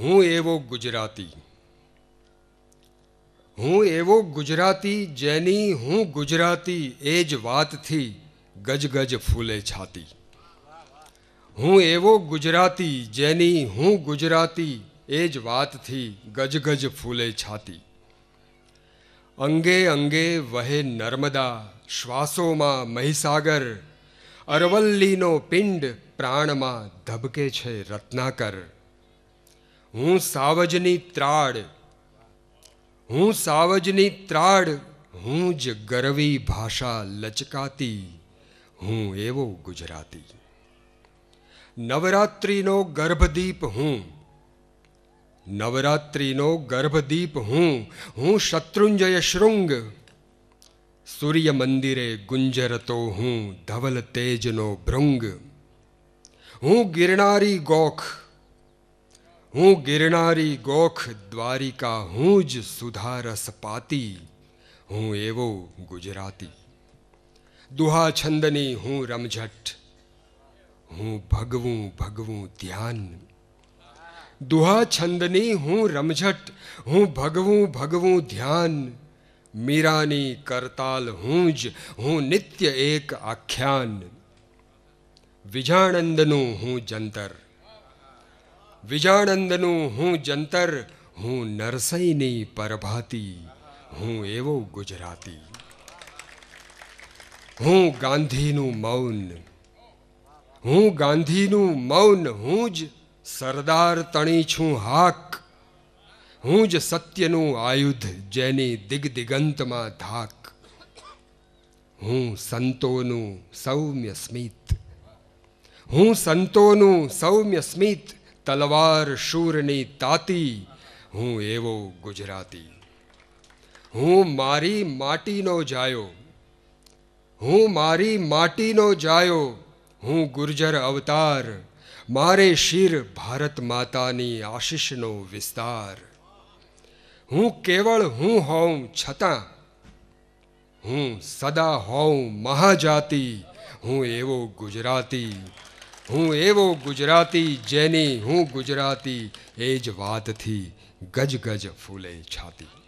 હું એવો ગુજરાતી હું એવો ગુજરાતી જેની હું ગુજરાતી એ જ વાતથી ગજગજ ફૂલે છાતી હું એવો ગુજરાતી જેની હું ગુજરાતી એ જ વાતથી ગજગજ ફૂલે છાતી અંગે અંગે વહે નર્મદા શ્વાસોમાં મહીસાગર અરવલ્લીનો પિંડ પ્રાણમાં ધબકે છે રત્નાકર હું સાવજની ત્રાડ હું સાવજની ત્રાડ હું જ ગરવી ભાષા લચકાતી હું એવો ગુજરાતી નવરાત્રિનો ગર્ભદીપ હું નવરાત્રિનો ગર્ભદીપ હું હું શત્રુંજય શૃંગ સૂર્ય મંદિરે ગુંજરતો હું ધવલ તેજનો ભૃંગ હું ગિરનારી ગોખ हूँ गिरनारी गोख द्वारिका हूँ सुधा रस पाती हूँ एवो गुजराती दुहा छंदनी हूँ रमझट हूँ भगवू भगवू ध्यान दुहा छंदनी हूँ रमझट हूँ भगवू भगवू ध्यान मीरानी करताल हूँज हूँ नित्य एक आख्यान विजानंदनु हूँ जंतर વિજાણંદનું હું જંતર હું નરસઈની પરભાતી હું એવો ગુજરાતી હું ગાંધીનું મૌન હું ગાંધીનું મૌન હું જ સરદાર તણી છું હાક હું જ સત્યનું આયુધ જેની દિગ્દિગંતમાં ધાક હું સંતોનું સૌમ્ય સ્મિત હું સંતોનું સૌમ્ય સ્મિત तलवार शूरनी ताती हूँ एवो गुजराती हूँ मारी माटी नो जायो हूँ मारी माटी नो जायो हूँ गुर्जर अवतार मारे शीर भारत माता आशीष नो विस्तार हूँ केवल हूँ हों छता हूँ सदा हों महाजाति हूँ एवो गुजराती हूँ एवो गुजराती जैनी हूँ गुजराती एज वात थी गज गज फूले छाती